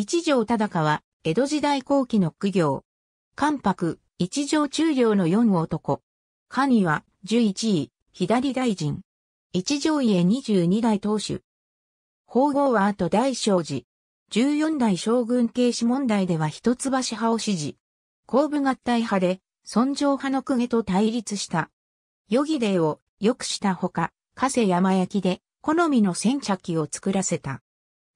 一条忠は、江戸時代後期の苦行。関白、一条中領の四男。カには、十一位、左大臣。一条家二十二代当主。法号は後大正寺。十四代将軍慶子問題では一橋派を支持。後部合体派で、尊上派の公家と対立した。余儀礼を良くしたほか、加瀬山焼きで、好みの戦茶器を作らせた。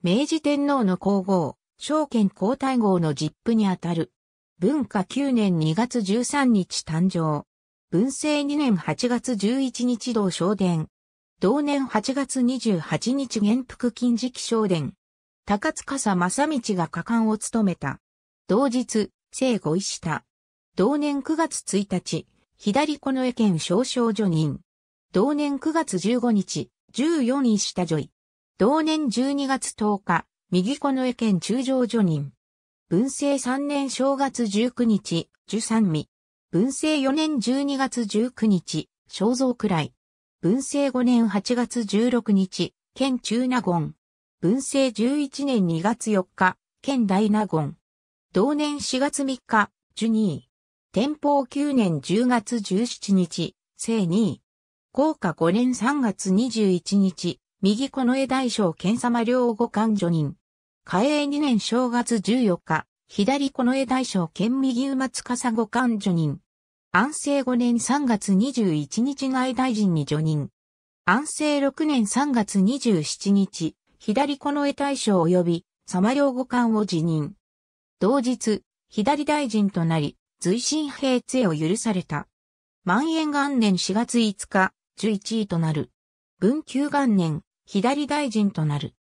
明治天皇の皇后。証券交代号のジップにあたる。文化9年2月13日誕生。文政2年8月11日同昇殿。同年8月28日元服金時期昇殿。高塚正道が果敢を務めた。同日、生後医した。同年9月1日、左小野江県少将助任。同年9月15日、14位下女医。同年12月10日、右野江県中条女人。文政3年正月19日、十三味。文政4年12月19日、肖像くらい。文政5年8月16日、県中納言。文政11年2月4日、県大納言。同年4月3日、樹二位。天保9年10月17日、正二位。高下5年3月21日、右野江大将検様両五官助人。開永2年正月14日、左近衛大将兼右馬司五官助任。安政5年3月21日内大臣に助任。安政6年3月27日、左近衛大将及び、様良五官を辞任。同日、左大臣となり、随身平津を許された。万延元年4月5日、11位となる。文久元年、左大臣となる。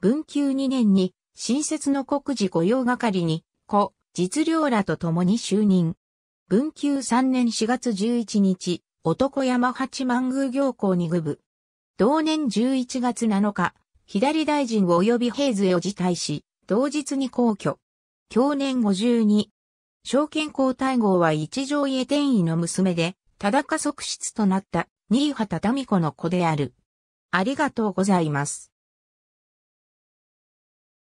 文久2年に、新設の国事御用係に、子、実領らと共に就任。文久3年4月11日、男山八幡宮行校に具部。同年11月7日、左大臣及び平津へを辞退し、同日に皇居。去年52。証券皇太后は一条家天意の娘で、忠か側室となった新畑民子の子である。ありがとうございます。